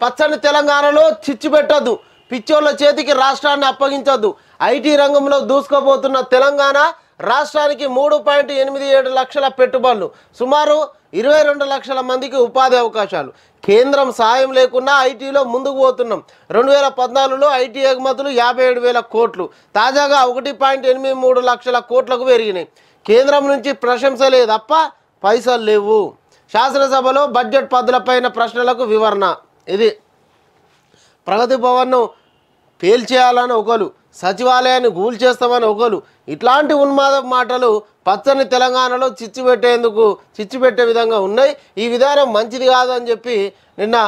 పచ్చని తెలంగాణలో చిచ్చు పెట్టద్దు పిచ్చోళ్ళ చేతికి రాష్ట్రాన్ని అప్పగించొద్దు ఐటీ రంగంలో దూసుకోబోతున్న తెలంగాణ రాష్ట్రానికి మూడు పాయింట్ ఎనిమిది ఏడు లక్షల పెట్టుబడులు సుమారు ఇరవై రెండు లక్షల మందికి ఉపాధి అవకాశాలు కేంద్రం సాయం లేకుండా ఐటీలో ముందుకు పోతున్నాం రెండు వేల పద్నాలుగులో ఐటీ ఎగుమతులు యాభై ఏడు వేల కోట్లు తాజాగా ఒకటి పాయింట్ ఎనిమిది మూడు లక్షల కోట్లకు పెరిగినాయి కేంద్రం నుంచి ప్రశంస లేదప్ప పైసలు లేవు శాసనసభలో బడ్జెట్ పద్దులపైన ప్రశ్నలకు వివరణ ఇది ప్రగతి భవన్ను పేల్చేయాలని ఒకరు సచివాలయాన్ని గూల్ చేస్తామని ఒకరు ఇట్లాంటి ఉన్మాద మాటలు పచ్చని తెలంగాణలో చిచ్చు పెట్టేందుకు పెట్టే విధంగా ఉన్నాయి ఈ విధానం మంచిది కాదని చెప్పి నిన్న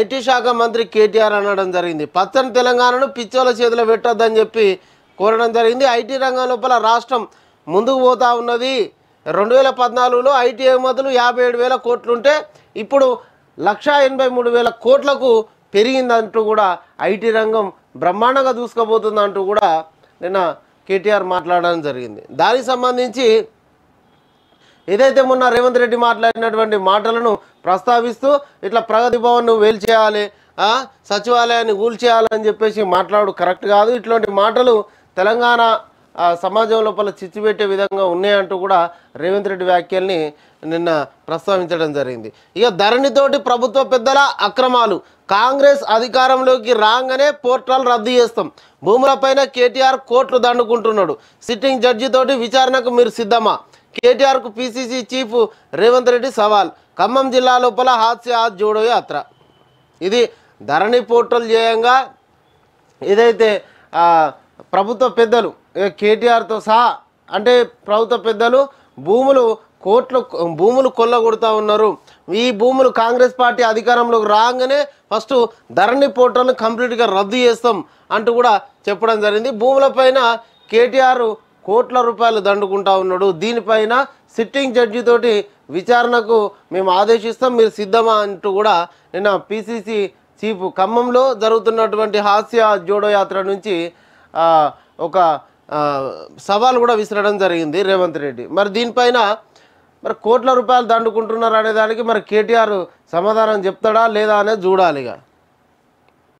ఐటీ శాఖ మంత్రి కేటీఆర్ అనడం జరిగింది పచ్చని తెలంగాణను పిచ్చోల చేతిలో పెట్టద్దని చెప్పి కోరడం జరిగింది ఐటీ రంగం లోపల రాష్ట్రం ముందుకు పోతా ఉన్నది రెండు వేల పద్నాలుగులో ఐటీ ఎగుమతులు యాభై ఏడు వేల కోట్లుంటే ఇప్పుడు లక్ష ఎనభై మూడు వేల కోట్లకు పెరిగిందంటూ కూడా ఐటీ రంగం బ్రహ్మాండంగా దూసుకుపోతుందంటూ కూడా నిన్న కేటీఆర్ మాట్లాడడం జరిగింది దానికి సంబంధించి ఏదైతే మొన్న రేవంత్ రెడ్డి మాట్లాడినటువంటి మాటలను ప్రస్తావిస్తూ ఇట్లా ప్రగతి భవన్ వేలు చేయాలి సచివాలయాన్ని కూల్చేయాలని చెప్పేసి మాట్లాడు కరెక్ట్ కాదు ఇట్లాంటి మాటలు తెలంగాణ సమాజం లోపల చిచ్చుపెట్టే విధంగా ఉన్నాయంటూ కూడా రేవంత్ రెడ్డి వ్యాఖ్యల్ని నిన్న ప్రస్తావించడం జరిగింది ఇక ధరణితోటి ప్రభుత్వ పెద్దల అక్రమాలు కాంగ్రెస్ అధికారంలోకి రాగానే పోర్టల్ రద్దు చేస్తాం భూములపైన కేటీఆర్ కోట్లు దండుకుంటున్నాడు సిట్టింగ్ జడ్జితోటి విచారణకు మీరు సిద్ధమా కేటీఆర్కు పీసీసీ చీఫ్ రేవంత్ రెడ్డి సవాల్ ఖమ్మం జిల్లా లోపల హాస్య హాత్ జోడో యాత్ర ఇది ధరణి పోర్టల్ చేయంగా ఏదైతే ప్రభుత్వ పెద్దలు కేటీఆర్తో సహా అంటే ప్రభుత్వ పెద్దలు భూములు కోట్లు భూములు కొల్లగొడుతూ ఉన్నారు ఈ భూములు కాంగ్రెస్ పార్టీ అధికారంలోకి రాగానే ఫస్ట్ ధరణి పోర్టల్ను కంప్లీట్గా రద్దు చేస్తాం అంటూ కూడా చెప్పడం జరిగింది భూములపైన కేటీఆర్ కోట్ల రూపాయలు దండుకుంటా ఉన్నాడు దీనిపైన సిట్టింగ్ జడ్జితోటి విచారణకు మేము ఆదేశిస్తాం మీరు సిద్ధమా అంటూ కూడా నిన్న పిసిసి చీఫ్ ఖమ్మంలో జరుగుతున్నటువంటి హాస్య జోడో యాత్ర నుంచి ఒక సవాల్ కూడా విసిరడం జరిగింది రేవంత్ రెడ్డి మరి దీనిపైన మరి కోట్ల రూపాయలు దండుకుంటున్నారు అనే దానికి మరి కేటీఆర్ సమాధానం చెప్తాడా లేదా అనేది చూడాలిగా